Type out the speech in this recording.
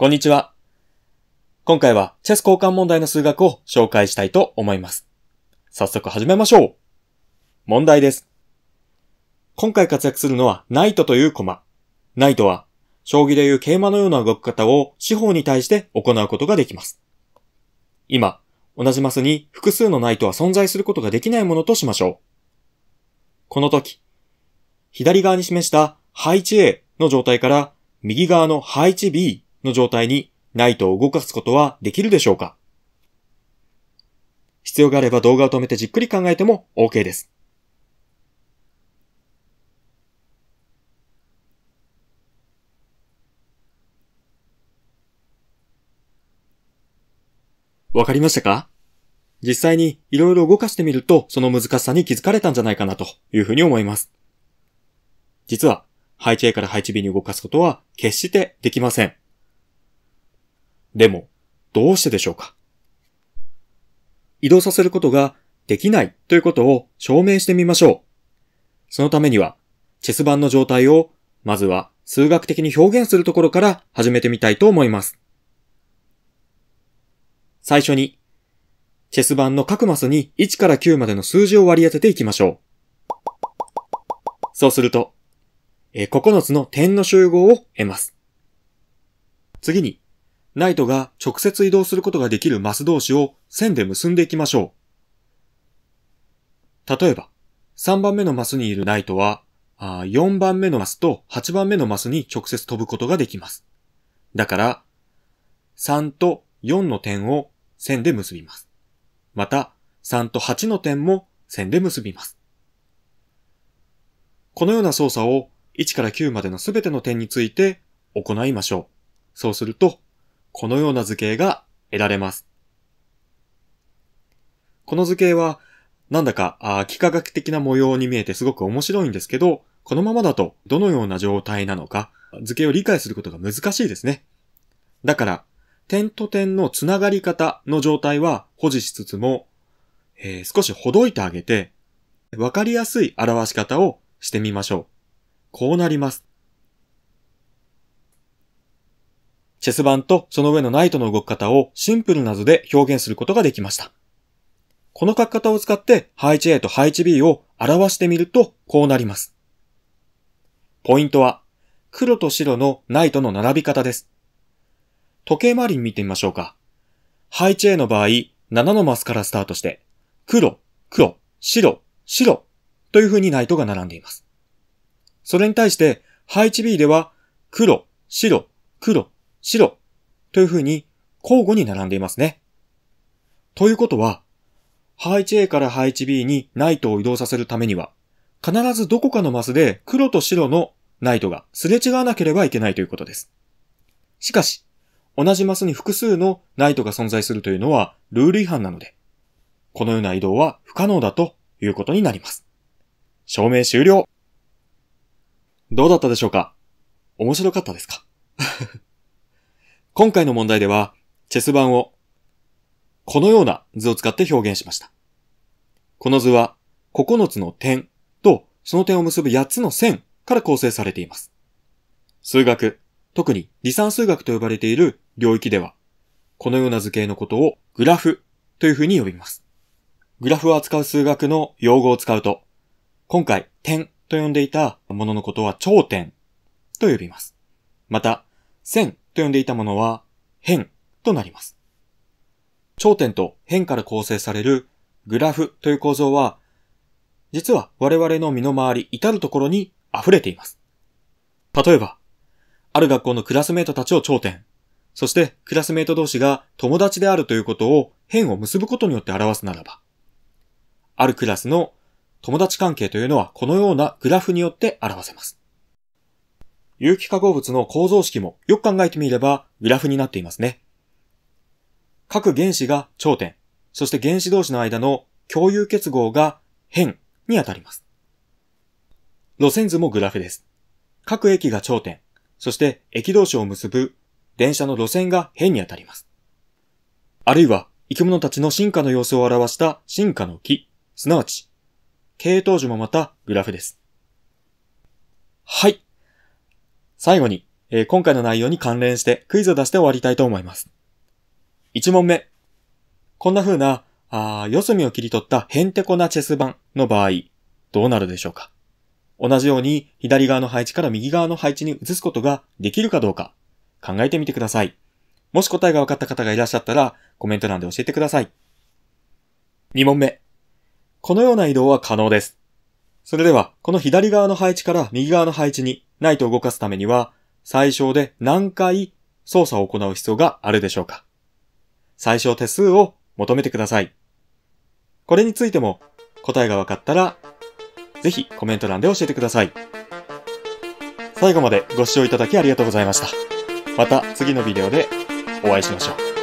こんにちは。今回はチェス交換問題の数学を紹介したいと思います。早速始めましょう。問題です。今回活躍するのはナイトという駒。ナイトは、将棋でいう桂馬のような動き方を四方に対して行うことができます。今、同じマスに複数のナイトは存在することができないものとしましょう。この時、左側に示した配置 A の状態から右側の配置 B の状態にナイトを動かすことはできるでしょうか必要があれば動画を止めてじっくり考えても OK です。わかりましたか実際にいろいろ動かしてみるとその難しさに気づかれたんじゃないかなというふうに思います。実は配置 A から配置 B に動かすことは決してできません。でも、どうしてでしょうか移動させることができないということを証明してみましょう。そのためには、チェス盤の状態を、まずは数学的に表現するところから始めてみたいと思います。最初に、チェス盤の各マスに1から9までの数字を割り当てていきましょう。そうすると、え9つの点の集合を得ます。次に、ナイトが直接移動することができるマス同士を線で結んでいきましょう。例えば、3番目のマスにいるナイトは、4番目のマスと8番目のマスに直接飛ぶことができます。だから、3と4の点を線で結びます。また、3と8の点も線で結びます。このような操作を1から9までのすべての点について行いましょう。そうすると、このような図形が得られます。この図形は、なんだか、あ幾何学的な模様に見えてすごく面白いんですけど、このままだとどのような状態なのか、図形を理解することが難しいですね。だから、点と点のつながり方の状態は保持しつつも、えー、少しほどいてあげて、わかりやすい表し方をしてみましょう。こうなります。チェス盤とその上のナイトの動き方をシンプルな図で表現することができました。この書き方を使って配置 A と配置 B を表してみるとこうなります。ポイントは、黒と白のナイトの並び方です。時計回りに見てみましょうか。配置 A の場合、7のマスからスタートして、黒、黒、白、白という風にナイトが並んでいます。それに対して、配置 B では、黒、白、黒、白という風に交互に並んでいますね。ということは、配置 A から配置 B にナイトを移動させるためには、必ずどこかのマスで黒と白のナイトがすれ違わなければいけないということです。しかし、同じマスに複数のナイトが存在するというのはルール違反なので、このような移動は不可能だということになります。証明終了どうだったでしょうか面白かったですか今回の問題では、チェス盤を、このような図を使って表現しました。この図は、9つの点と、その点を結ぶ8つの線から構成されています。数学、特に理算数学と呼ばれている領域では、このような図形のことをグラフというふうに呼びます。グラフを扱う数学の用語を使うと、今回点と呼んでいたもののことは頂点と呼びます。また、線と呼んでいたものは変となります。頂点と変から構成されるグラフという構造は、実は我々の身の回り至るところに溢れています。例えば、ある学校のクラスメートたちを頂点、そしてクラスメート同士が友達であるということを変を結ぶことによって表すならば、あるクラスの友達関係というのはこのようなグラフによって表せます。有機化合物の構造式もよく考えてみればグラフになっていますね。各原子が頂点、そして原子同士の間の共有結合が辺にあたります。路線図もグラフです。各駅が頂点、そして駅同士を結ぶ電車の路線が辺にあたります。あるいは生き物たちの進化の様子を表した進化の木、すなわち、系統樹もまたグラフです。はい。最後に、えー、今回の内容に関連してクイズを出して終わりたいと思います。1問目。こんな風な、あ四隅を切り取ったヘンテコなチェス盤の場合、どうなるでしょうか同じように左側の配置から右側の配置に移すことができるかどうか考えてみてください。もし答えが分かった方がいらっしゃったらコメント欄で教えてください。2問目。このような移動は可能です。それでは、この左側の配置から右側の配置にナイトを動かすためには、最小で何回操作を行う必要があるでしょうか最小手数を求めてください。これについても答えが分かったら、ぜひコメント欄で教えてください。最後までご視聴いただきありがとうございました。また次のビデオでお会いしましょう。